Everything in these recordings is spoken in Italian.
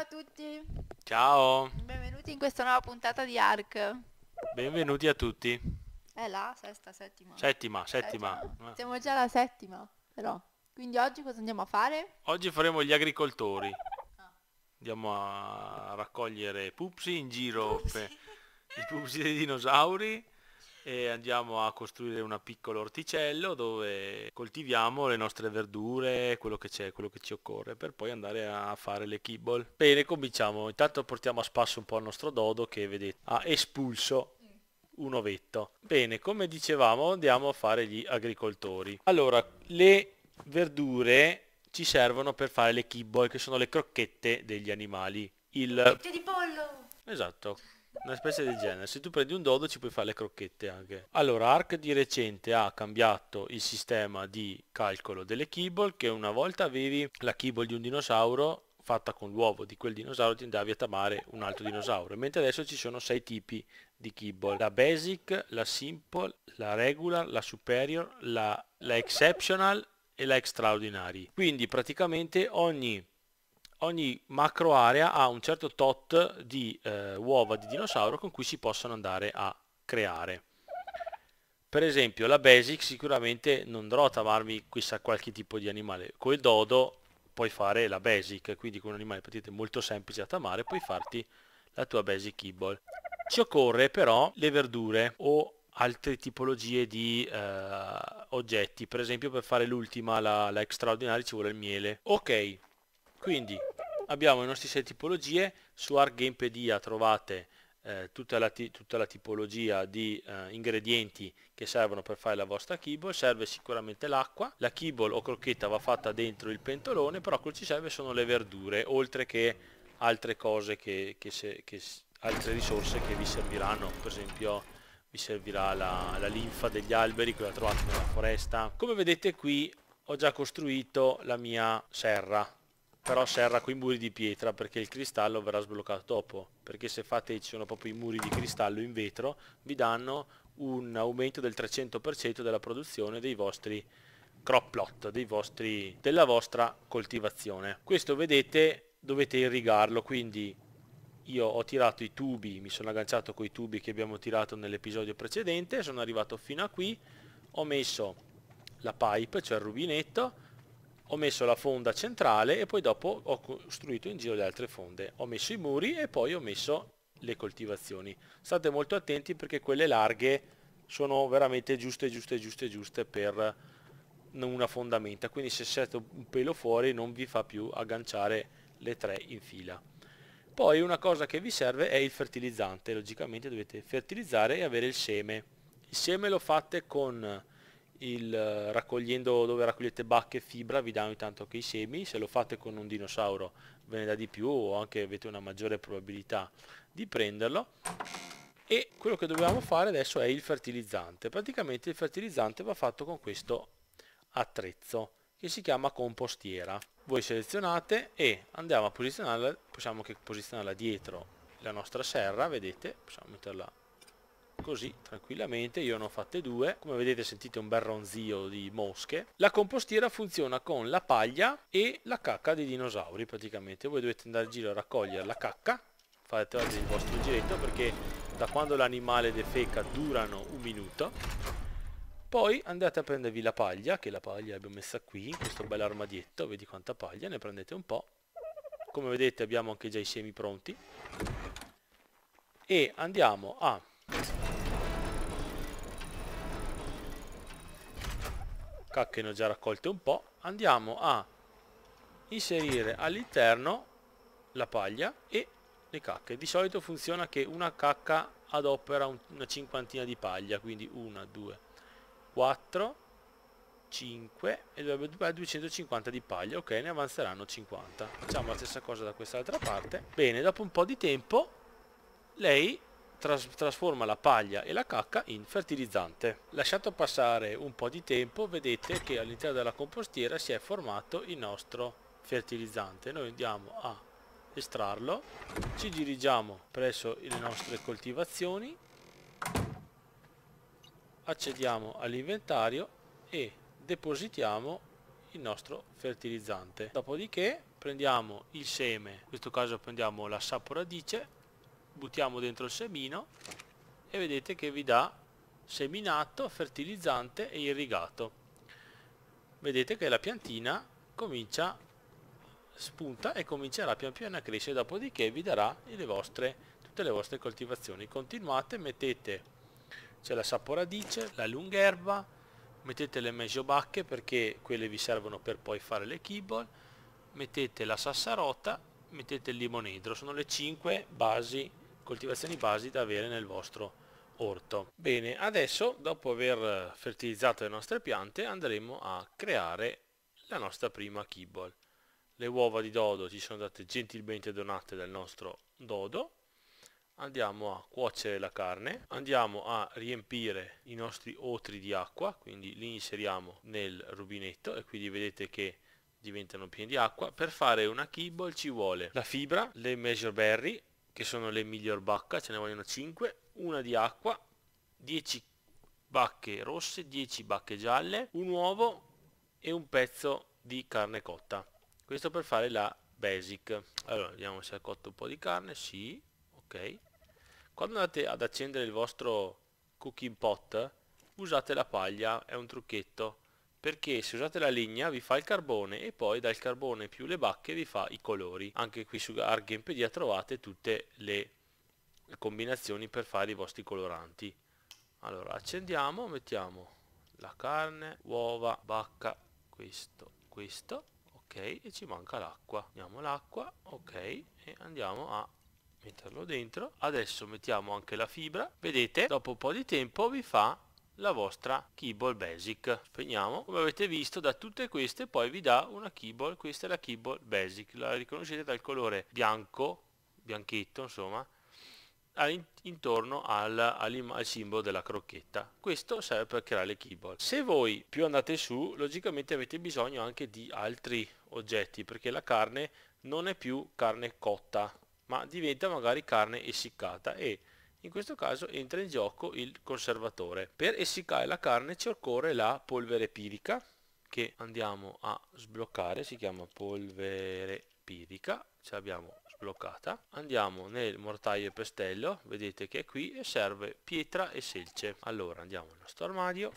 Ciao a tutti. Ciao. Benvenuti in questa nuova puntata di ARC. Benvenuti a tutti. È la sesta, settima. Settima, settima. settima. Siamo già alla settima, però. Quindi oggi cosa andiamo a fare? Oggi faremo gli agricoltori. Ah. Andiamo a raccogliere pupsi in giro pupsi. per i pupsi dei dinosauri e andiamo a costruire una piccola orticello dove coltiviamo le nostre verdure, quello che c'è, quello che ci occorre per poi andare a fare le kibble. Bene, cominciamo. Intanto portiamo a spasso un po' il nostro dodo che vedete ha espulso un ovetto. Bene, come dicevamo andiamo a fare gli agricoltori. Allora, le verdure ci servono per fare le kibble che sono le crocchette degli animali. Il... Crocchette di pollo! Esatto, una specie del genere. Se tu prendi un dodo ci puoi fare le crocchette anche. Allora, ARC di recente ha cambiato il sistema di calcolo delle keyball che una volta avevi la keyball di un dinosauro fatta con l'uovo di quel dinosauro ti andavi a tamare un altro dinosauro mentre adesso ci sono sei tipi di keyball la basic la simple la regular la superior la, la exceptional e la extraordinary quindi praticamente ogni ogni macro area ha un certo tot di eh, uova di dinosauro con cui si possono andare a creare. Per esempio la basic sicuramente non andrò a tamarmi chissà qualche tipo di animale, col dodo puoi fare la basic, quindi con un animale potete molto semplice da tamare puoi farti la tua basic kibble. Ci occorre però le verdure o altre tipologie di eh, oggetti per esempio per fare l'ultima la, la, extraordinaria ci vuole il miele ok quindi abbiamo le nostre sei tipologie, su ArcGamepedia trovate eh, tutta, la tutta, la tipologia di eh, ingredienti che servono per fare la vostra keyball serve sicuramente l'acqua, la keyball o crocchetta va fatta dentro il pentolone, però quello ci serve sono le verdure, oltre che altre cose che, che, se, che altre risorse che vi serviranno, per esempio vi servirà la, la linfa degli alberi, quella trovate nella foresta. Come vedete qui ho già costruito la mia serra però serra i muri di pietra perché il cristallo verrà sbloccato dopo perché se fate ci sono proprio i muri di cristallo in vetro vi danno un aumento del 300% della produzione dei vostri crop plot dei vostri, della vostra coltivazione questo vedete dovete irrigarlo quindi io ho tirato i tubi mi sono agganciato con i tubi che abbiamo tirato nell'episodio precedente sono arrivato fino a qui ho messo la pipe cioè il rubinetto ho messo la fonda centrale e poi dopo ho costruito in giro le altre fonde. Ho messo i muri e poi ho messo le coltivazioni. State molto attenti perché quelle larghe sono veramente giuste, giuste, giuste, giuste per una fondamenta. Quindi se siete un pelo fuori non vi fa più agganciare le tre in fila. Poi una cosa che vi serve è il fertilizzante. Logicamente dovete fertilizzare e avere il seme. Il seme lo fate con il, eh, raccogliendo dove raccogliete bacche e fibra vi danno intanto anche i semi, se lo fate con un dinosauro ve ne dà di più o anche avete una maggiore probabilità di prenderlo e quello che dobbiamo fare adesso è il fertilizzante, praticamente il fertilizzante va fatto con questo attrezzo che si chiama compostiera, voi selezionate e andiamo a posizionarla, possiamo anche posizionarla dietro la nostra serra, vedete, possiamo metterla così tranquillamente, io ne ho fatte due, come vedete sentite un bel ronzio di mosche. La compostiera funziona con la paglia e la cacca dei dinosauri praticamente, voi dovete andare in giro a raccogliere la cacca, fate il vostro giretto perché da quando l'animale defeca durano un minuto poi andate a prendervi la paglia, che la paglia l'abbiamo messa qui, in questo bel armadietto, vedi quanta paglia, ne prendete un po'. Come vedete abbiamo anche già i semi pronti. E andiamo a cacche ne ho già raccolte un po', andiamo a inserire all'interno la paglia e le cacche. Di solito funziona che una cacca adopera una cinquantina di paglia, quindi una, due, quattro, cinque e dovrebbe 250 di paglia. Ok, ne avanzeranno 50. Facciamo la stessa cosa da quest'altra parte. Bene, dopo un po' di tempo lei tras trasforma la paglia e la cacca in fertilizzante. Lasciato passare un po' di tempo vedete che all'interno della compostiera si è formato il nostro fertilizzante. Noi andiamo a estrarlo, ci dirigiamo presso le nostre coltivazioni, accediamo all'inventario e depositiamo il nostro fertilizzante. Dopodiché prendiamo il seme, in questo caso prendiamo la saporadice buttiamo dentro il semino e vedete che vi dà seminato, fertilizzante e irrigato. Vedete che la piantina comincia, spunta e comincerà pian piano a crescere, dopodiché vi darà le vostre, tutte le vostre coltivazioni. Continuate, mettete, c'è la saporadice, la lungherba, mettete le mesobacche perché quelle vi servono per poi fare le kibble, mettete la sassarota, mettete il limonedro, sono le 5 basi coltivazioni basi da avere nel vostro orto. Bene, adesso dopo aver fertilizzato le nostre piante andremo a creare la nostra prima keyball. Le uova di dodo ci sono state gentilmente donate dal nostro dodo. Andiamo a cuocere la carne, andiamo a riempire i nostri otri di acqua, quindi li inseriamo nel rubinetto e quindi vedete che diventano pieni di acqua. Per fare una keyball ci vuole la fibra, le measure berry, che sono le miglior bacca, ce ne vogliono 5, una di acqua, 10 bacche rosse, 10 bacche gialle, un uovo e un pezzo di carne cotta. Questo per fare la basic. Allora, vediamo se ha cotto un po' di carne, sì, ok. Quando andate ad accendere il vostro cooking pot, usate la paglia, è un trucchetto perché se usate la legna vi fa il carbone e poi dal carbone più le bacche vi fa i colori. Anche qui su ArgMPD trovate tutte le combinazioni per fare i vostri coloranti. Allora accendiamo, mettiamo la carne, uova, bacca, questo, questo, ok, e ci manca l'acqua. Andiamo l'acqua, ok, e andiamo a metterlo dentro. Adesso mettiamo anche la fibra, vedete, dopo un po' di tempo vi fa la vostra keyboard basic spegniamo come avete visto da tutte queste poi vi dà una keyboard questa è la keyboard basic la riconoscete dal colore bianco bianchetto insomma intorno al, al, simbolo della crocchetta questo serve per creare le keyboard se voi più andate su logicamente avete bisogno anche di altri oggetti perché la carne non è più carne cotta ma diventa magari carne essiccata e in questo caso entra in gioco il conservatore. Per essiccare la carne ci occorre la polvere pirica che andiamo a sbloccare, si chiama polvere pirica, ce l'abbiamo sbloccata. Andiamo nel mortaio e pestello, vedete che è qui e serve pietra e selce. Allora andiamo nel nostro armadio,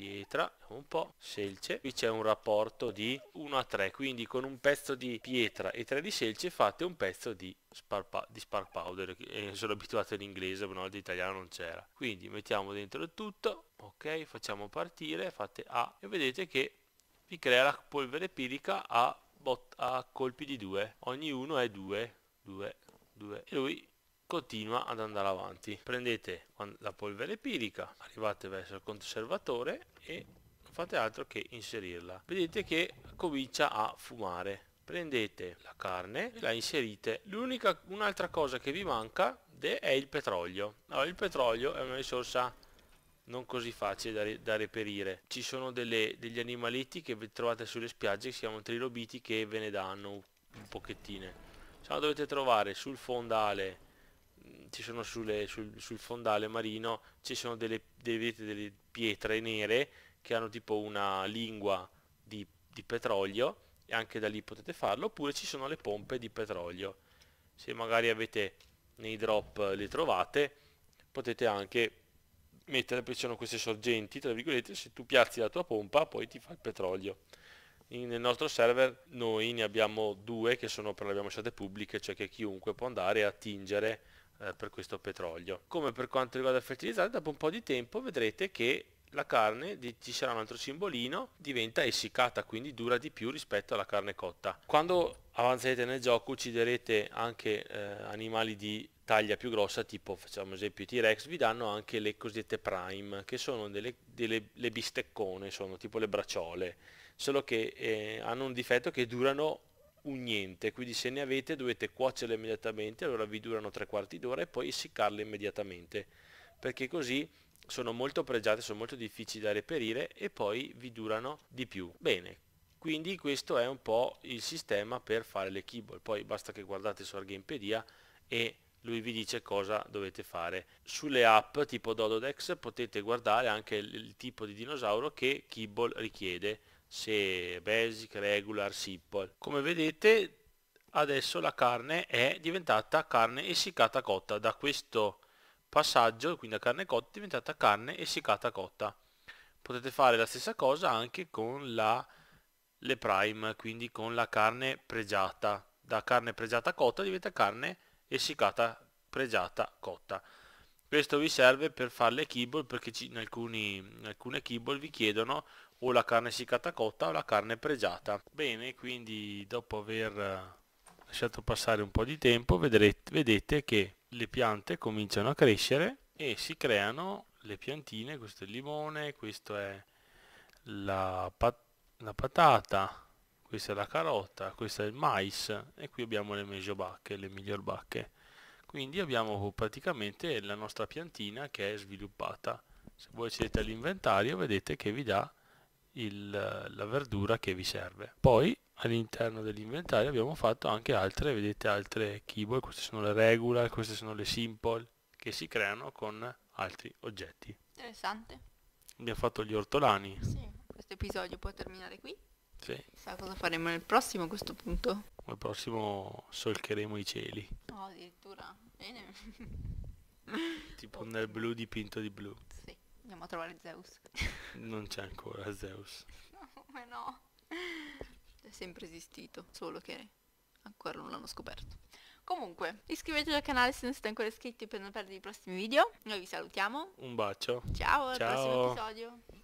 pietra, un po', selce, qui c'è un rapporto di 1 a 3, quindi con un pezzo di pietra e 3 di selce fate un pezzo di sparpa di spar powder, eh, sono abituato all'inglese, ma no, all'italiano non c'era. Quindi mettiamo dentro tutto, ok, facciamo partire, fate A e vedete che vi crea la polvere pirica a, a colpi di 2, ogni uno è 2, 2, 2, e lui continua ad andare avanti. Prendete la polvere pirica, arrivate verso il conservatore e non fate altro che inserirla. Vedete che comincia a fumare. Prendete la carne e la inserite. L'unica, un'altra cosa che vi manca è il petrolio. Allora, il petrolio è una risorsa non così facile da, re da reperire. Ci sono delle, degli animaletti che trovate sulle spiagge che si chiamano trilobiti che ve ne danno un pochettine. Se no dovete trovare sul fondale ci sono sulle, sul, sul, fondale marino ci sono delle, delle, delle, pietre nere che hanno tipo una lingua di, di petrolio e anche da lì potete farlo oppure ci sono le pompe di petrolio se magari avete nei drop le trovate potete anche mettere perché ci sono queste sorgenti tra virgolette se tu piazzi la tua pompa poi ti fa il petrolio nel nostro server noi ne abbiamo due che sono però le abbiamo lasciate pubbliche cioè che chiunque può andare a attingere eh, per questo petrolio. Come per quanto riguarda il fertilizzante, dopo un po' di tempo vedrete che la carne, ci sarà un altro simbolino, diventa essiccata, quindi dura di più rispetto alla carne cotta. Quando avanzerete nel gioco ucciderete anche eh, animali di taglia più grossa, tipo facciamo esempio i T-Rex, vi danno anche le cosiddette prime, che sono delle, delle le bisteccone, sono tipo le bracciole, solo che eh, hanno un difetto che durano un niente, quindi se ne avete dovete cuocerle immediatamente, allora vi durano tre quarti d'ora e poi essiccarle immediatamente, perché così sono molto pregiate, sono molto difficili da reperire e poi vi durano di più. Bene, quindi questo è un po' il sistema per fare le keyball, poi basta che guardate su Argamepedia e lui vi dice cosa dovete fare. Sulle app tipo Dododex potete guardare anche il tipo di dinosauro che Keyball richiede se basic, regular, simple. Come vedete adesso la carne è diventata carne essiccata cotta da questo passaggio quindi la carne cotta è diventata carne essiccata cotta potete fare la stessa cosa anche con la, le prime quindi con la carne pregiata da carne pregiata cotta diventa carne essiccata pregiata cotta questo vi serve per fare le keyboard perché in, alcuni, in alcune keyboard vi chiedono o la carne essiccata cotta o la carne pregiata. Bene, quindi dopo aver eh, lasciato passare un po' di tempo vedrete, vedete che le piante cominciano a crescere e si creano le piantine, questo è il limone, questo è la, pat la patata, questa è la carota, questo è il mais e qui abbiamo le meglio bacche, le miglior bacche. Quindi abbiamo praticamente la nostra piantina che è sviluppata. Se voi accedete all'inventario vedete che vi dà il, la verdura che vi serve. Poi all'interno dell'inventario abbiamo fatto anche altre, vedete altre keyboard, queste sono le regular, queste sono le simple, che si creano con altri oggetti. Interessante. Abbiamo fatto gli ortolani. Sì, questo episodio può terminare qui. Sì. Sa cosa faremo nel prossimo a questo punto? Nel prossimo solcheremo i cieli. No, addirittura. Bene. tipo okay. nel blu dipinto di blu. Sì. Andiamo a trovare Zeus. non c'è ancora Zeus. No, no? È sempre esistito, solo che ancora non l'hanno scoperto. Comunque, iscrivetevi al canale se non siete ancora iscritti per non perdere i prossimi video. Noi vi salutiamo. Un bacio. Ciao, Ciao. al prossimo episodio.